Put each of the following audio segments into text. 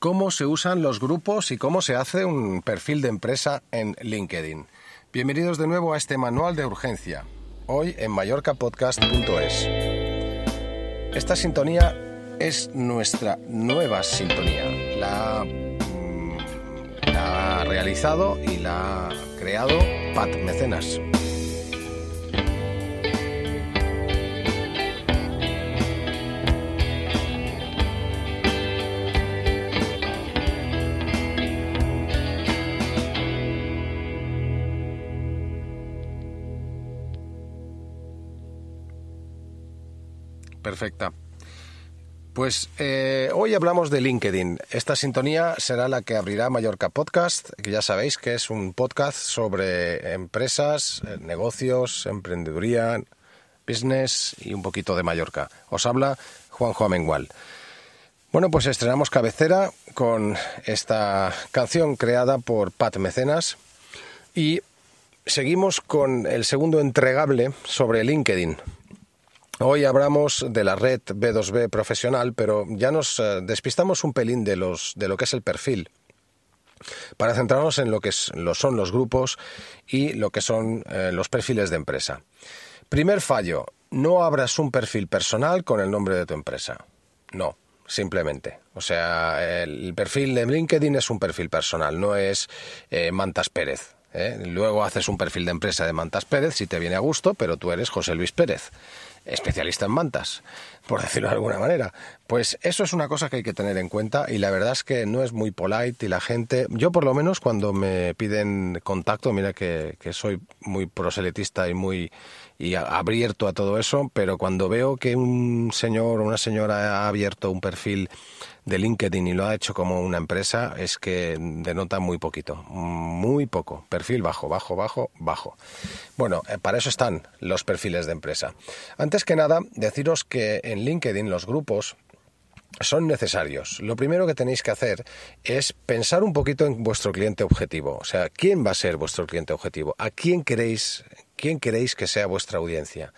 cómo se usan los grupos y cómo se hace un perfil de empresa en LinkedIn. Bienvenidos de nuevo a este manual de urgencia, hoy en mallorcapodcast.es. Esta sintonía es nuestra nueva sintonía. La, mm, la ha realizado y la ha creado Pat Mecenas. Perfecta. Pues eh, hoy hablamos de LinkedIn. Esta sintonía será la que abrirá Mallorca Podcast, que ya sabéis que es un podcast sobre empresas, eh, negocios, emprendeduría, business y un poquito de Mallorca. Os habla Juanjo Amengual. Bueno, pues estrenamos cabecera con esta canción creada por Pat Mecenas y seguimos con el segundo entregable sobre LinkedIn. Hoy hablamos de la red B2B profesional, pero ya nos eh, despistamos un pelín de, los, de lo que es el perfil para centrarnos en lo que son los grupos y lo que son eh, los perfiles de empresa. Primer fallo, no abras un perfil personal con el nombre de tu empresa. No, simplemente. O sea, el perfil de LinkedIn es un perfil personal, no es eh, Mantas Pérez. Luego haces un perfil de empresa de Mantas Pérez si te viene a gusto, pero tú eres José Luis Pérez especialista en mantas, por decirlo de alguna manera. Pues eso es una cosa que hay que tener en cuenta y la verdad es que no es muy polite y la gente, yo por lo menos cuando me piden contacto, mira que, soy muy proselitista y muy y abierto a todo eso, pero cuando veo que un señor o una señora ha abierto un perfil de LinkedIn y lo ha hecho como una empresa, es que denota muy poquito, muy poco, perfil bajo, bajo, bajo, bajo. Bueno, eh, para eso están los perfiles de empresa. Antes que nada, deciros que en LinkedIn los grupos son necesarios. Lo primero que tenéis que hacer es pensar un poquito en vuestro cliente objetivo. O sea, ¿quién va a ser vuestro cliente objetivo? ¿A quién queréis ¿Quién queréis que sea vuestra audiencia?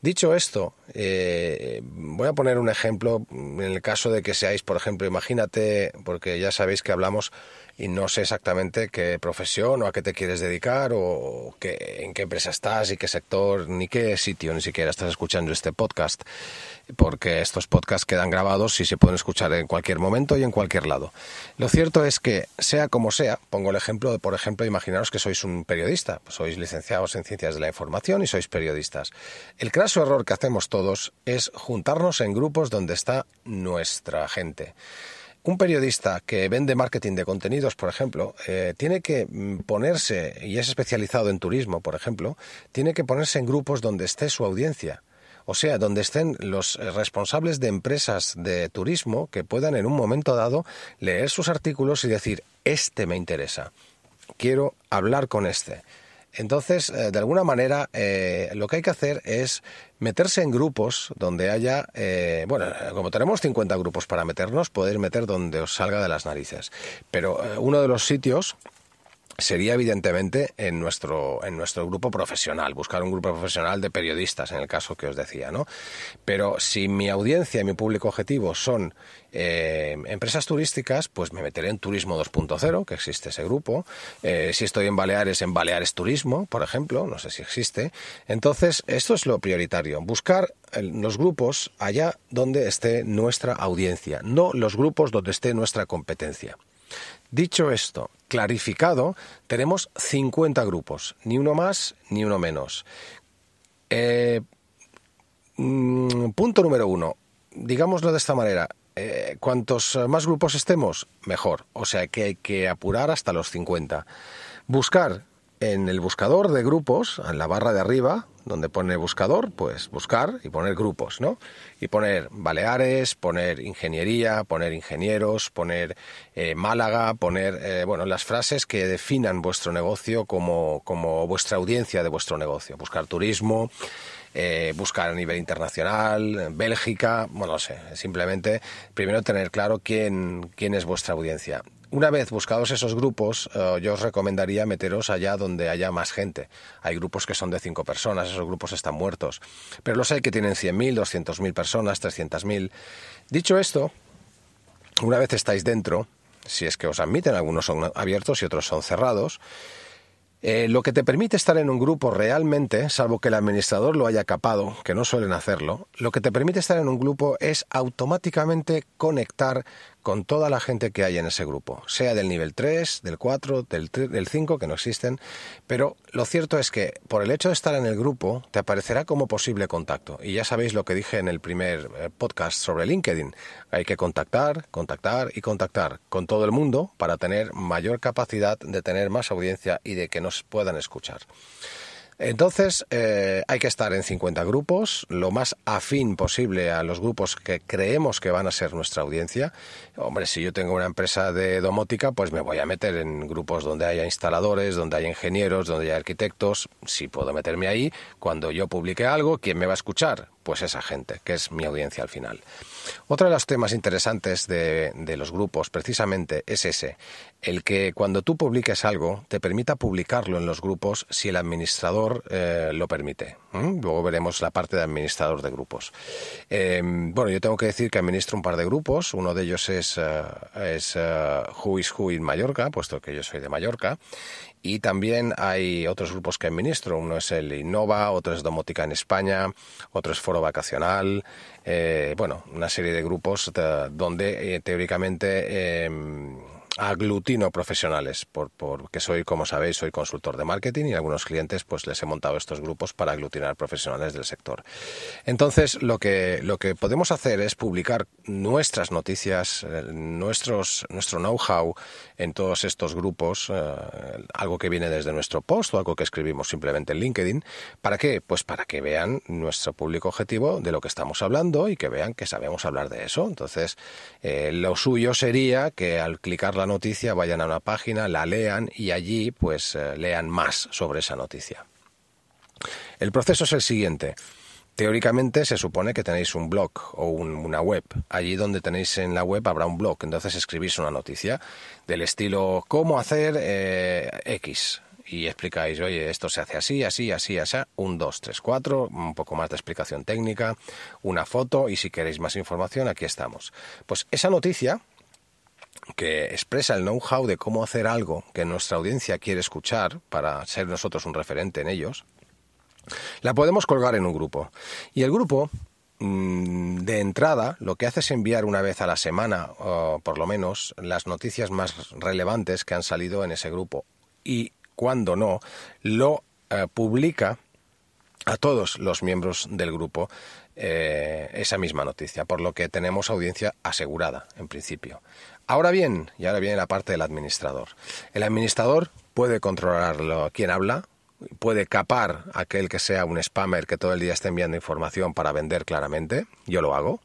Dicho esto, eh, voy a poner un ejemplo en el caso de que seáis, por ejemplo, imagínate, porque ya sabéis que hablamos y no sé exactamente qué profesión o a qué te quieres dedicar o qué, en qué empresa estás y qué sector ni qué sitio ni siquiera estás escuchando este podcast, porque estos podcasts quedan grabados y se pueden escuchar en cualquier momento y en cualquier lado. Lo cierto es que, sea como sea, pongo el ejemplo de, por ejemplo, imaginaros que sois un periodista, sois licenciados en ciencias de la información y sois periodistas. El craso error que hacemos todos es juntarnos en grupos donde está nuestra gente un periodista que vende marketing de contenidos, por ejemplo, eh, tiene que mm, ponerse, y es especializado en turismo, por ejemplo, tiene que ponerse en grupos donde esté su audiencia. O sea, donde estén los responsables de empresas de turismo que puedan en un momento dado leer sus artículos y decir, este me interesa, quiero hablar con este. Entonces, eh, de alguna manera, eh, lo que hay que hacer es meterse en grupos donde haya, eh, bueno, como tenemos 50 grupos para meternos, podéis meter donde os salga de las narices. Pero uno de los sitios sería evidentemente en nuestro, en nuestro grupo profesional, buscar un grupo profesional de periodistas, en el caso que os decía, ¿no? Pero si mi audiencia y mi público objetivo son eh, empresas turísticas, pues me meteré en Turismo 2.0, que existe ese grupo. Eh, si estoy en Baleares, en Baleares Turismo, por ejemplo, no sé si existe. Entonces, esto es lo prioritario, buscar los grupos allá donde esté nuestra audiencia, no los grupos donde esté nuestra competencia. Dicho esto, clarificado, tenemos 50 grupos, ni uno más ni uno menos. Eh, mm, punto número uno, digámoslo de esta manera, eh, cuantos más grupos estemos, mejor. O sea que hay que apurar hasta los 50. Buscar en el buscador de grupos, en la barra de arriba, donde pone buscador, pues buscar y poner grupos, ¿no? Y poner Baleares, poner ingeniería, poner ingenieros, poner eh, Málaga, poner, eh, bueno, las frases que definan vuestro negocio como, como vuestra audiencia de vuestro negocio. Buscar turismo, eh, buscar a nivel internacional, Bélgica, bueno, no sé, simplemente primero tener claro quién, quién es vuestra audiencia una vez buscados esos grupos, eh, yo os recomendaría meteros allá donde haya más gente. Hay grupos que son de cinco personas, esos grupos están muertos. Pero los hay que tienen 100.000, 200.000 personas, 300.000. Dicho esto, una vez estáis dentro, si es que os admiten, algunos son abiertos y otros son cerrados, eh, lo que te permite estar en un grupo realmente, salvo que el administrador lo haya capado, que no suelen hacerlo, lo que te permite estar en un grupo es automáticamente conectar con toda la gente que hay en ese grupo, sea del nivel 3, del 4, del, 5, que no existen, pero lo cierto es que por el hecho de estar en el grupo te aparecerá como posible contacto. Y ya sabéis lo que dije en el primer eh, podcast sobre LinkedIn, hay que contactar, contactar y contactar con todo el mundo para tener mayor capacidad de tener más audiencia y de que nos puedan escuchar. Entonces, eh, hay que estar en 50 grupos, lo más afín posible a los grupos que creemos que van a ser nuestra audiencia. Hombre, si yo tengo una empresa de domótica, pues me voy a meter en grupos donde haya instaladores, donde haya ingenieros, donde haya arquitectos. Si puedo meterme ahí, cuando yo publique algo, ¿quién me va a escuchar? pues esa gente, que es mi audiencia al final. Otro de los temas interesantes de, los grupos precisamente es ese, el que cuando tú publiques algo te permita publicarlo en los grupos si el administrador eh, lo permite. Luego veremos la parte de administrador de grupos. Em, bueno, yo tengo que decir que administro un par de grupos. Uno de ellos es, eh, es eh, Who is Who in Mallorca, puesto que yo soy de Mallorca. Y también hay otros grupos que administro. Uno es el Innova, otro es Domótica en España, otro es vacacional, eh, bueno, una serie de grupos eh, donde eh, teóricamente em, aglutino profesionales, por, porque soy, como sabéis, soy consultor de marketing y algunos clientes pues les he montado estos grupos para aglutinar profesionales del sector. Entonces, lo que, lo que podemos hacer es publicar nuestras noticias, eh, nuestros, nuestro know-how en todos estos grupos, eh, algo que viene desde nuestro post o algo que escribimos simplemente en LinkedIn. ¿Para qué? Pues para que vean nuestro público objetivo de lo que estamos hablando y que vean que sabemos hablar de eso. Entonces, eh, lo suyo sería que al clicar la noticia, vayan a una página, la lean y allí pues eh, lean más sobre esa noticia. El proceso es el siguiente. Teóricamente se supone que tenéis un blog o una web. Allí donde tenéis en la web habrá un blog. Entonces escribís una noticia del estilo cómo hacer eh, X. Y explicáis, oye, esto se hace así, así, así, así. Un, dos, tres, cuatro. Un poco más de explicación técnica. Una foto. Y si queréis más información, aquí estamos. Pues esa noticia que expresa el know-how de cómo hacer algo que nuestra audiencia quiere escuchar para ser nosotros un referente en ellos, la podemos colgar en un grupo. Y el grupo, mm, de entrada, lo que hace es enviar una vez a la semana, o por lo menos, las noticias más relevantes que han salido en ese grupo. Y cuando no, lo eh, publica a todos los miembros del grupo eh, esa misma noticia, por lo que tenemos audiencia asegurada, en principio. Ahora bien, y ahora viene la parte del administrador. El administrador puede controlar quién habla, puede capar a aquel que sea un spammer que todo el día esté enviando información para vender claramente, yo lo hago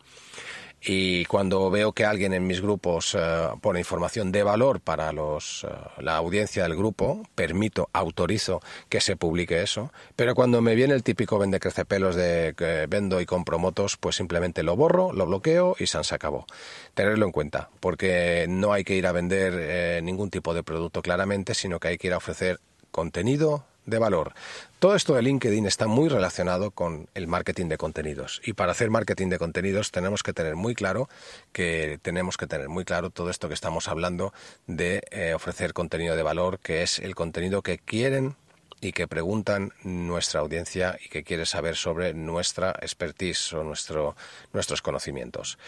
y cuando veo que alguien en mis grupos eh, pone información de valor para los, eh, la audiencia del grupo, permito, autorizo que se publique eso, pero cuando me viene el típico vende pelos de que vendo y compro motos, pues simplemente lo borro, lo bloqueo y se acabó. Tenerlo en cuenta, porque no hay que ir a vender eh, ningún tipo de producto claramente, sino que hay que ir a ofrecer contenido, de valor. Todo esto de LinkedIn está muy relacionado con el marketing de contenidos y para hacer marketing de contenidos tenemos que tener muy claro que tenemos que tener muy claro todo esto que estamos hablando de eh, ofrecer contenido de valor, que es el contenido que quieren y que preguntan nuestra audiencia y que quiere saber sobre nuestra expertise o nuestro, nuestros conocimientos.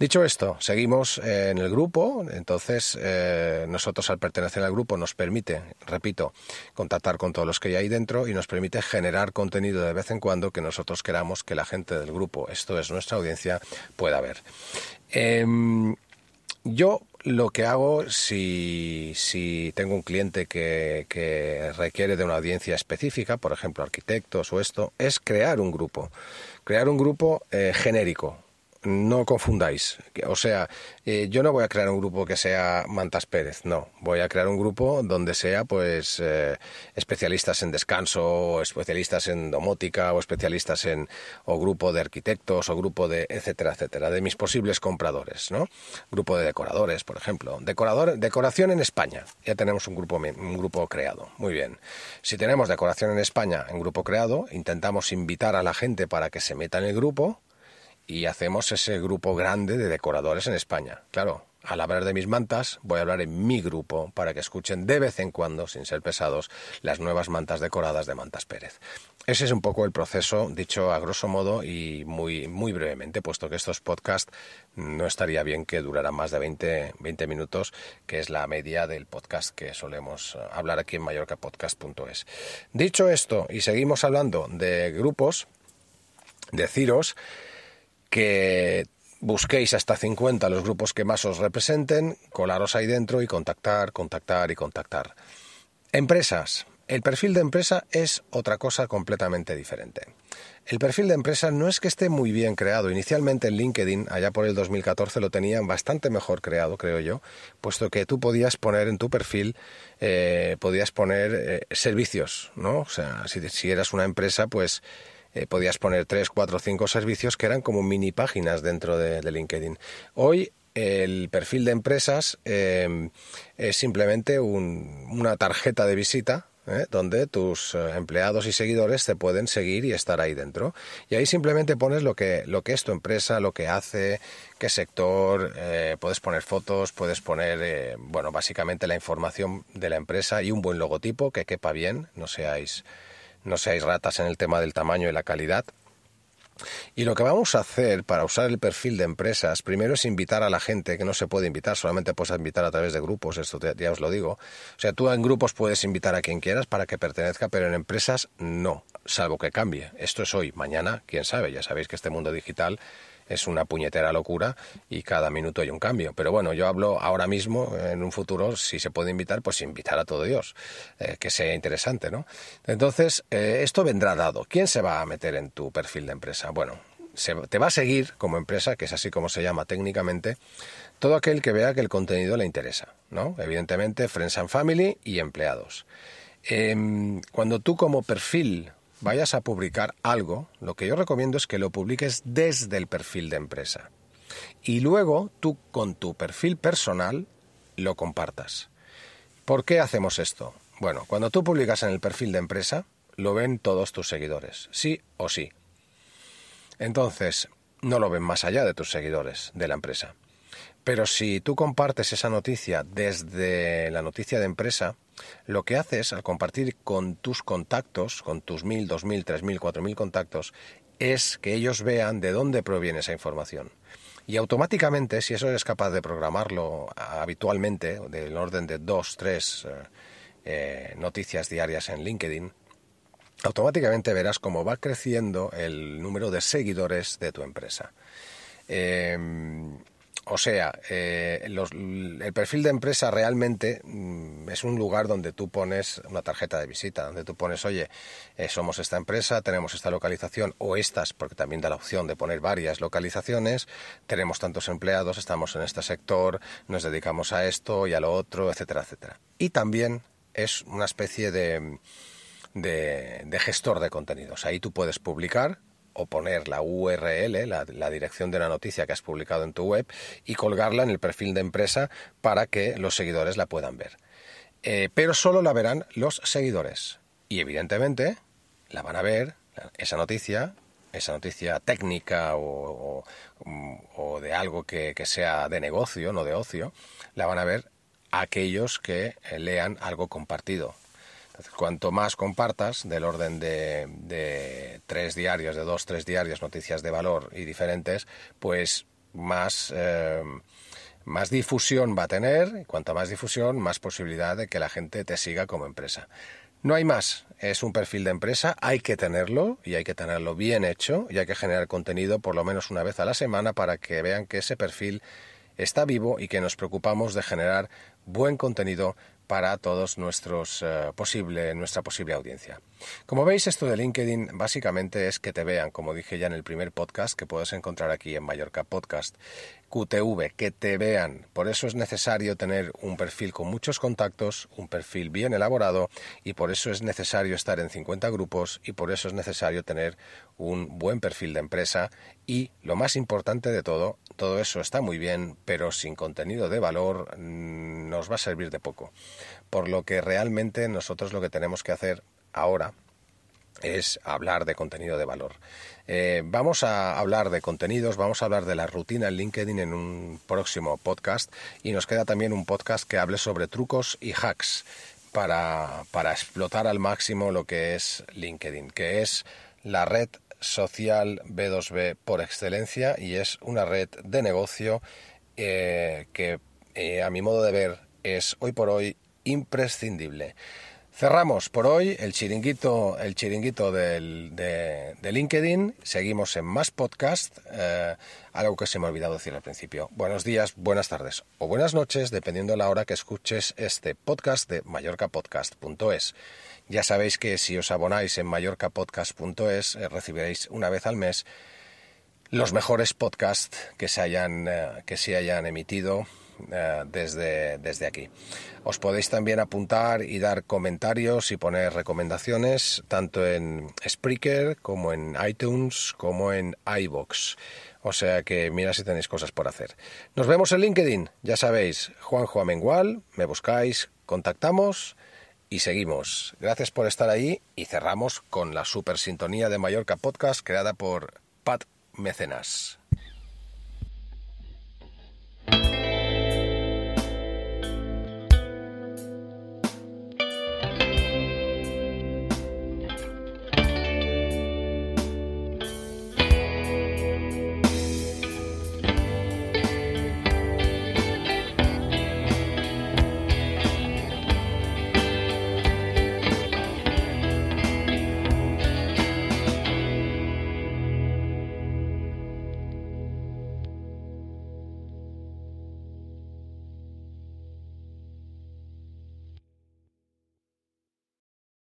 Dicho esto, seguimos eh, en el grupo, entonces eh, nosotros al pertenecer al grupo nos permite, repito, contactar con todos los que hay ahí dentro y nos permite generar contenido de vez en cuando que nosotros queramos que la gente del grupo, esto es nuestra audiencia, pueda ver. Em, yo lo que hago si, si tengo un cliente que, requiere de una audiencia específica, por ejemplo arquitectos o esto, es crear un grupo. Crear un grupo eh, genérico, no confundáis. O sea, eh, yo no voy a crear un grupo que sea Mantas Pérez, no. Voy a crear un grupo donde sea, pues, eh, especialistas en descanso, o especialistas en domótica, o especialistas en, o grupo de arquitectos, o grupo de, etcétera, etcétera, de mis posibles compradores, ¿no? Grupo de decoradores, por ejemplo. Decorador, decoración en España. Ya tenemos un grupo, un grupo creado. Muy bien. Si tenemos decoración en España en grupo creado, intentamos invitar a la gente para que se meta en el grupo y hacemos ese grupo grande de decoradores en España. Claro, al hablar de mis mantas, voy a hablar en mi grupo para que escuchen de vez en cuando, sin ser pesados, las nuevas mantas decoradas de Mantas Pérez. Ese es un poco el proceso, dicho a grosso modo y muy, muy brevemente, puesto que estos podcasts no estaría bien que duraran más de 20, 20 minutos, que es la media del podcast que solemos eh, hablar aquí en mallorcapodcast.es. Dicho esto, y seguimos hablando de grupos, deciros que busquéis hasta 50 los grupos que más os representen, colaros ahí dentro y contactar, contactar y contactar. Empresas. El perfil de empresa es otra cosa completamente diferente. El perfil de empresa no es que esté muy bien creado. Inicialmente en LinkedIn, allá por el 2014, lo tenían bastante mejor creado, creo yo, puesto que tú podías poner en tu perfil, eh, podías poner eh, servicios, ¿no? O sea, si eras una empresa, pues eh, podías poner tres, cuatro, cinco servicios que eran como mini páginas dentro de, LinkedIn. Hoy el perfil de empresas em, es simplemente una tarjeta de visita eh, donde tus eh, empleados y seguidores te pueden seguir y estar ahí dentro. Y ahí simplemente pones lo que, lo que es tu empresa, lo que hace, qué sector, puedes poner fotos, puedes poner, bueno, básicamente la información de la empresa y un buen logotipo que quepa bien, no seáis no seáis ratas en el tema del tamaño y la calidad. Y lo que vamos a hacer para usar el perfil de empresas, primero es invitar a la gente que no se puede invitar, solamente puedes invitar a través de grupos, esto ya os lo digo. O sea, tú en grupos puedes invitar a quien quieras para que pertenezca, pero en empresas no, salvo que cambie. Esto es hoy, mañana, quién sabe, ya sabéis que este mundo digital es una puñetera locura y cada minuto hay un cambio. Pero bueno, yo hablo ahora mismo, en un futuro, si se puede invitar, pues invitar a todo Dios, eh, que sea interesante, ¿no? Entonces, eh, esto vendrá dado. ¿Quién se va a meter en tu perfil de empresa? Bueno, te va a seguir como empresa, que es así como se llama técnicamente, todo aquel que vea que el contenido le interesa, ¿no? Evidentemente, Friends and Family y empleados. Em, cuando tú como perfil vayas a publicar algo, lo que yo recomiendo es que lo publiques desde el perfil de empresa. Y luego tú con tu perfil personal lo compartas. ¿Por qué hacemos esto? Bueno, cuando tú publicas en el perfil de empresa, lo ven todos tus seguidores, sí o sí. Entonces, no lo ven más allá de tus seguidores de la empresa. Pero si tú compartes esa noticia desde la noticia de empresa, lo que haces al compartir con tus contactos, con tus 1.000, 2.000, 3.000, 4.000 contactos, es que ellos vean de dónde proviene esa información. Y automáticamente, si eso eres capaz de programarlo habitualmente, del orden de dos, tres eh, eh, noticias diarias en LinkedIn, automáticamente verás cómo va creciendo el número de seguidores de tu empresa. Em, o sea, eh, el perfil de empresa realmente mm, es un lugar donde tú pones una tarjeta de visita, donde tú pones, oye, eh, somos esta empresa, tenemos esta localización o estas, porque también da la opción de poner varias localizaciones, tenemos tantos empleados, estamos en este sector, nos dedicamos a esto y a lo otro, etcétera, etcétera. Y también es una especie de, de gestor de contenidos. Ahí tú puedes publicar o poner la URL, la, dirección de la noticia que has publicado en tu web, y colgarla en el perfil de empresa para que los seguidores la puedan ver. Eh, pero solo la verán los seguidores. Y evidentemente la van a ver, esa noticia, esa noticia técnica o, mm, de algo que sea de negocio, no de ocio, la van a ver aquellos que eh, lean algo compartido, Cuanto más compartas, del orden de, tres diarios, de dos, tres diarios, noticias de valor y diferentes, pues más... Eh, más difusión va a tener, y cuanta más difusión, más posibilidad de que la gente te siga como empresa. No hay más, es un perfil de empresa, hay que tenerlo y hay que tenerlo bien hecho y hay que generar contenido por lo menos una vez a la semana para que vean que ese perfil está vivo y que nos preocupamos de generar buen contenido para todos nuestros eh, posible nuestra posible audiencia. Como veis esto de LinkedIn básicamente es que te vean, como dije ya en el primer podcast que puedes encontrar aquí en Mallorca Podcast QTV, que te vean. Por eso es necesario tener un perfil con muchos contactos, un perfil bien elaborado y por eso es necesario estar en 50 grupos y por eso es necesario tener un buen perfil de empresa y lo más importante de todo, todo eso está muy bien, pero sin contenido de valor mm, nos va a servir de poco. Por lo que realmente nosotros lo que tenemos que hacer ahora es hablar de contenido de valor. Eh, vamos a hablar de contenidos, vamos a hablar de la rutina en LinkedIn en un próximo podcast y nos queda también un podcast que hable sobre trucos y hacks para, explotar al máximo lo que es LinkedIn, que es la red social B2B por excelencia y es una red de negocio eh, que eh, a mi modo de ver es hoy por hoy imprescindible. Cerramos por hoy el chiringuito, el chiringuito del, de, LinkedIn. Seguimos en más podcast. Eh, algo que se me ha olvidado decir al principio. Buenos días, buenas tardes o buenas noches, dependiendo de la hora que escuches este podcast de mallorcapodcast.es. Ya sabéis que si os abonáis en mallorcapodcast.es eh, recibiréis una vez al mes los mejores podcasts que se hayan, eh, que se hayan emitido eh, desde, desde aquí. Os podéis también apuntar y dar comentarios y poner recomendaciones tanto en Spreaker como en iTunes como en iBox. O sea que mira si tenéis cosas por hacer. Nos vemos en LinkedIn, ya sabéis, Juanjo Amengual, me buscáis, contactamos y seguimos. Gracias por estar ahí y cerramos con la super sintonía de Mallorca Podcast creada por Pat Mecenas.